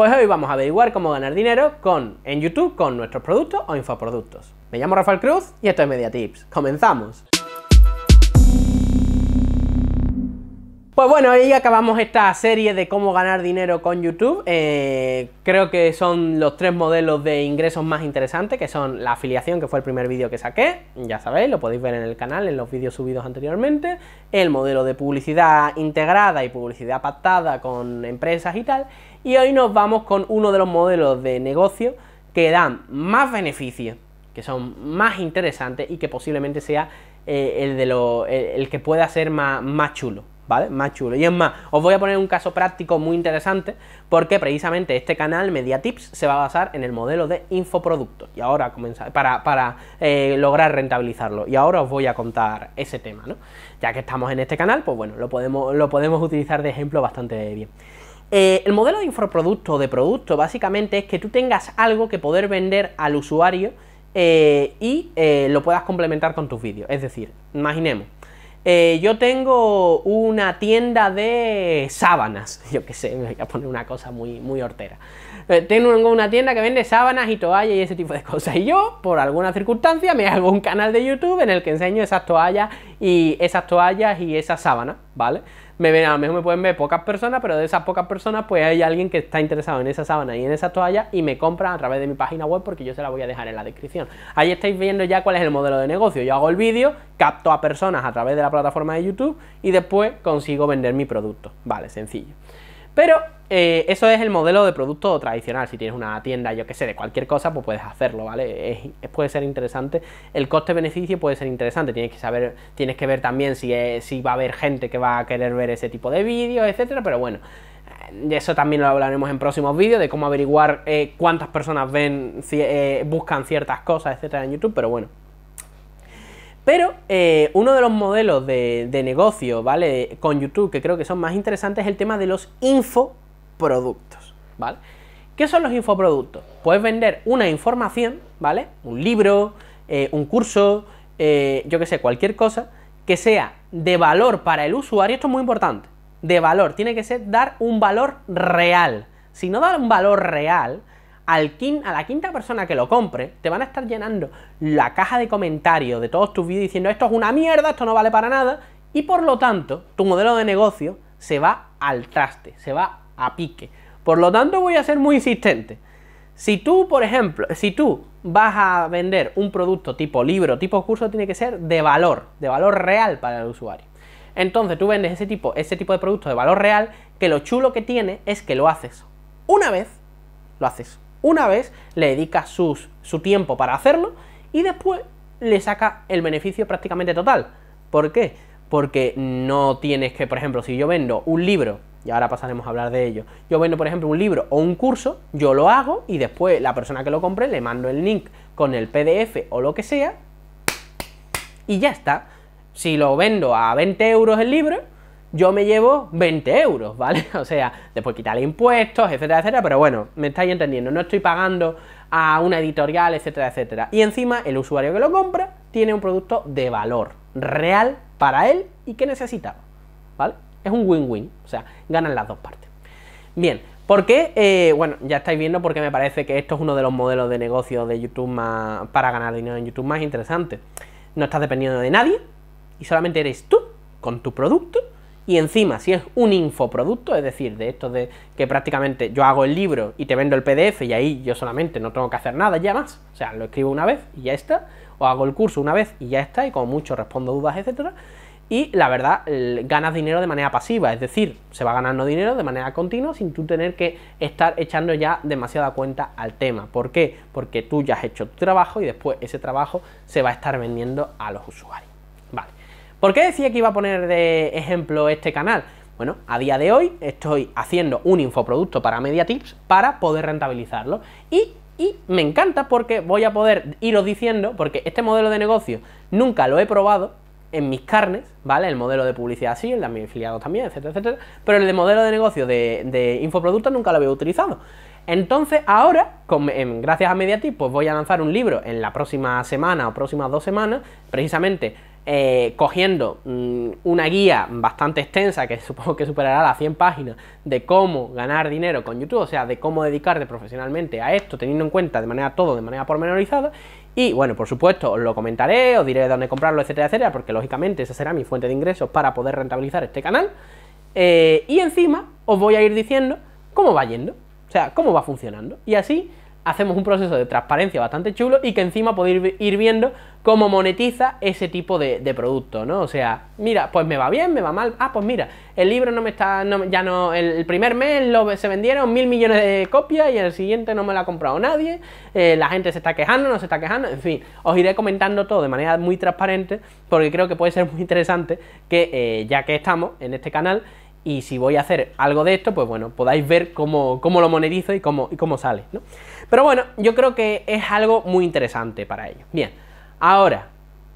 Pues hoy vamos a averiguar cómo ganar dinero con, en YouTube con nuestros productos o infoproductos. Me llamo Rafael Cruz y esto es Media Tips. ¡Comenzamos! Pues bueno, ahí acabamos esta serie de cómo ganar dinero con YouTube. Eh, creo que son los tres modelos de ingresos más interesantes, que son la afiliación, que fue el primer vídeo que saqué, ya sabéis, lo podéis ver en el canal, en los vídeos subidos anteriormente, el modelo de publicidad integrada y publicidad pactada con empresas y tal, y hoy nos vamos con uno de los modelos de negocio que dan más beneficios, que son más interesantes y que posiblemente sea eh, el, de que pueda ser más, más chulo. ¿vale? Más chulo. Y es más, os voy a poner un caso práctico muy interesante porque precisamente este canal Media Tips se va a basar en el modelo de infoproducto. y ahora comenzar para, eh, lograr rentabilizarlo. Y ahora os voy a contar ese tema, ¿no? Ya que estamos en este canal, pues bueno, lo podemos, lo podemos utilizar de ejemplo bastante bien. Eh, el modelo de infoproducto o de producto básicamente es que tú tengas algo que poder vender al usuario eh, y lo puedas complementar con tus vídeos. Es decir, imaginemos, eh, yo tengo una tienda de sábanas, yo que sé, me voy a poner una cosa muy, muy hortera. Eh, tengo una tienda que vende sábanas y toallas y ese tipo de cosas. Y yo, por alguna circunstancia, me hago un canal de YouTube en el que enseño esas toallas y esas toallas y esas sábanas, ¿vale? Me ven, a lo mejor me pueden ver pocas personas, pero de esas pocas personas, pues hay alguien que está interesado en esa sábana y en esas toallas y me compra a través de mi página web porque yo se la voy a dejar en la descripción. Ahí estáis viendo ya cuál es el modelo de negocio. Yo hago el vídeo, capto a personas a través de la plataforma de YouTube y después consigo vender mi producto. Vale, sencillo. Pero eh, eso es el modelo de producto tradicional. Si tienes una tienda, yo que sé, de cualquier cosa, pues puedes hacerlo, ¿vale? puede ser interesante. El coste-beneficio puede ser interesante. Tienes que saber, tienes que ver también si, si va a haber gente que va a querer ver ese tipo de vídeos, etcétera, pero bueno. de eh, Eso también lo hablaremos en próximos vídeos de cómo averiguar eh, cuántas personas ven, buscan ciertas cosas, etcétera, en YouTube, pero bueno. Pero uno de los modelos de, de, negocio, ¿vale? Con YouTube, que creo que son más interesantes, es el tema de los info productos, ¿vale? ¿Qué son los infoproductos? Puedes vender una información, ¿vale? Un libro, eh, un curso, eh, yo que sé, cualquier cosa que sea de valor para el usuario, esto es muy importante, de valor, tiene que ser dar un valor real. Si no da un valor real, al a la quinta persona que lo compre, te van a estar llenando la caja de comentarios de todos tus vídeos diciendo esto es una mierda, esto no vale para nada, y por lo tanto, tu modelo de negocio se va al traste, se va a pique. Por lo tanto, voy a ser muy insistente. Si tú, por ejemplo, si tú vas a vender un producto tipo libro, tipo curso, tiene que ser de valor, de valor real para el usuario. Entonces tú vendes ese tipo, ese tipo de producto de valor real, que lo chulo que tiene es que lo haces una vez, lo haces una vez, le dedicas su tiempo para hacerlo y después le saca el beneficio prácticamente total. ¿Por qué? Porque no tienes que, por ejemplo, si yo vendo un libro y ahora pasaremos a hablar de ello. Yo vendo, por ejemplo, un libro o un curso, yo lo hago y después la persona que lo compre le mando el link con el PDF o lo que sea y ya está. Si lo vendo a 20 euros el libro, yo me llevo 20 euros, ¿vale? O sea, después quitarle impuestos, etcétera, etcétera, pero bueno, me estáis entendiendo, no estoy pagando a una editorial, etcétera, etcétera. Y encima el usuario que lo compra tiene un producto de valor real para él y que necesita. ¿vale? Es un win-win, o sea, ganan las dos partes. Bien, ¿por qué? Eh, bueno, ya estáis viendo porque me parece que esto es uno de los modelos de negocio de YouTube para ganar dinero en YouTube más interesante. No estás dependiendo de nadie y solamente eres tú con tu producto y encima si es un infoproducto, es decir, de esto de que prácticamente yo hago el libro y te vendo el PDF y ahí yo solamente no tengo que hacer nada ya más, o sea, lo escribo una vez y ya está, o hago el curso una vez y ya está y como mucho respondo dudas, etcétera y la verdad ganas dinero de manera pasiva, es decir, se va ganando dinero de manera continua sin tú tener que estar echando ya demasiada cuenta al tema. ¿Por qué? Porque tú ya has hecho tu trabajo y después ese trabajo se va a estar vendiendo a los usuarios. Vale. ¿Por qué decía que iba a poner de ejemplo este canal? Bueno, a día de hoy estoy haciendo un infoproducto para MediaTips para poder rentabilizarlo y y me encanta porque voy a poder iros diciendo, porque este modelo de negocio nunca lo he probado, en mis carnes, ¿vale? El modelo de publicidad sí, el de mis afiliados también, etcétera, etcétera. Pero el de modelo de negocio de, infoproductos nunca lo había utilizado. Entonces, ahora, gracias a Mediatip, pues voy a lanzar un libro en la próxima semana o próximas dos semanas, precisamente eh, cogiendo mm, una guía bastante extensa, que supongo que superará las 100 páginas, de cómo ganar dinero con YouTube, o sea, de cómo dedicarte profesionalmente a esto, teniendo en cuenta de manera todo, de manera pormenorizada. Y bueno, por supuesto, os lo comentaré, os diré dónde comprarlo, etcétera, etcétera, porque lógicamente esa será mi fuente de ingresos para poder rentabilizar este canal. Eh, y encima os voy a ir diciendo cómo va yendo, o sea, cómo va funcionando. Y así hacemos un proceso de transparencia bastante chulo y que encima podéis ir viendo cómo monetiza ese tipo de, producto, ¿no? O sea, mira, pues me va bien, me va mal, ah, pues mira, el libro no me está, ya no, el primer mes se vendieron mil millones de copias y el siguiente no me lo ha comprado nadie, eh, la gente se está quejando, no se está quejando, en fin, os iré comentando todo de manera muy transparente porque creo que puede ser muy interesante que eh, ya que estamos en este canal y si voy a hacer algo de esto, pues bueno, podáis ver cómo, lo monetizo y cómo, y cómo sale, ¿no? Pero bueno, yo creo que es algo muy interesante para ellos. Bien, ahora,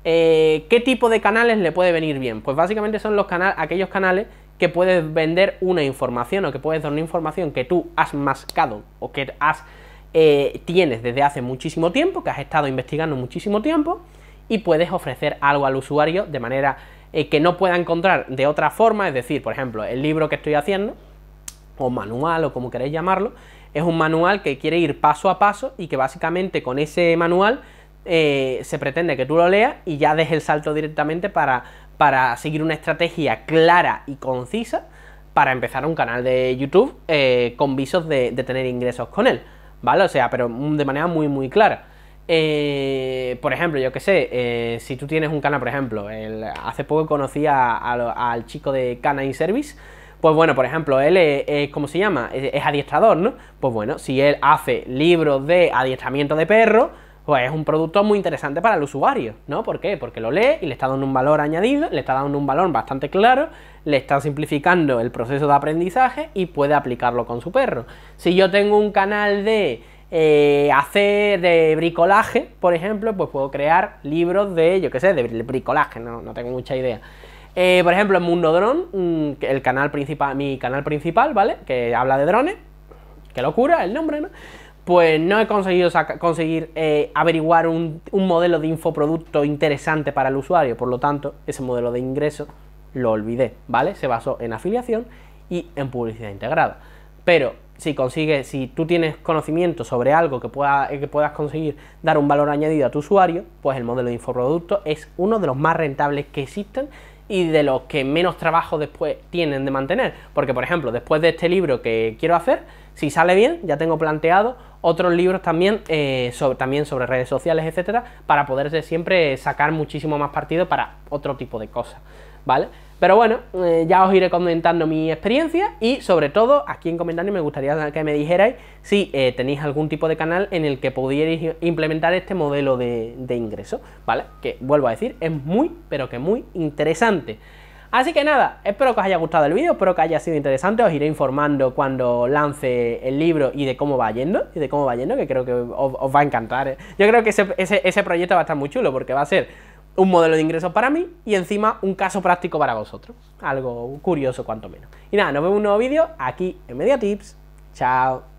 eh, ¿qué tipo de canales le puede venir bien? Pues básicamente son los canales, aquellos canales que puedes vender una información o que puedes dar una información que tú has mascado o que has eh, tienes desde hace muchísimo tiempo, que has estado investigando muchísimo tiempo y puedes ofrecer algo al usuario de manera eh, que no pueda encontrar de otra forma, es decir, por ejemplo, el libro que estoy haciendo, o manual, o como queréis llamarlo, es un manual que quiere ir paso a paso y que básicamente con ese manual eh, se pretende que tú lo leas y ya des el salto directamente para, seguir una estrategia clara y concisa para empezar un canal de YouTube eh, con visos de, de, tener ingresos con él, ¿vale? O sea, pero de manera muy, muy clara. Eh, por ejemplo, yo que sé, eh, si tú tienes un canal por ejemplo, hace poco conocí al chico de Cana y Service, pues bueno, por ejemplo, él es, ¿cómo se llama? Es, es, adiestrador, ¿no? Pues bueno, si él hace libros de adiestramiento de perro, pues es un producto muy interesante para el usuario, ¿no? ¿Por qué? Porque lo lee y le está dando un valor añadido, le está dando un valor bastante claro, le está simplificando el proceso de aprendizaje y puede aplicarlo con su perro. Si yo tengo un canal de... Eh, hacer de bricolaje, por ejemplo, pues puedo crear libros de, yo qué sé, de bricolaje, no, tengo mucha idea. Eh, por ejemplo, en Mundo Drone, mm, el canal principal, mi canal principal, ¿vale? Que habla de drones, qué locura el nombre, ¿no? Pues no he conseguido conseguir eh, averiguar un, un modelo de infoproducto interesante para el usuario, por lo tanto, ese modelo de ingreso lo olvidé, ¿vale? Se basó en afiliación y en publicidad integrada. Pero si consigues, si tú tienes conocimiento sobre algo que, pueda, eh, que puedas conseguir dar un valor añadido a tu usuario, pues el modelo de infoproducto es uno de los más rentables que existen y de los que menos trabajo después tienen de mantener. Porque, por ejemplo, después de este libro que quiero hacer, si sale bien, ya tengo planteado otros libros también, eh, sobre, también sobre redes sociales, etcétera, para poder siempre sacar muchísimo más partido para otro tipo de cosas. ¿Vale? Pero bueno, eh, ya os iré comentando mi experiencia y sobre todo aquí en comentarios me gustaría que me dijerais si eh, tenéis algún tipo de canal en el que pudierais implementar este modelo de, ingreso, ¿vale? Que vuelvo a decir, es muy, pero que muy interesante. Así que nada, espero que os haya gustado el vídeo, espero que haya sido interesante, os iré informando cuando lance el libro y de cómo va yendo, y de cómo va yendo, que creo que os, va a encantar. ¿eh? Yo creo que ese proyecto va a estar muy chulo porque va a ser un modelo de ingresos para mí y encima un caso práctico para vosotros. Algo curioso cuanto menos. Y nada, nos vemos en un nuevo vídeo aquí en Mediatips, Chao.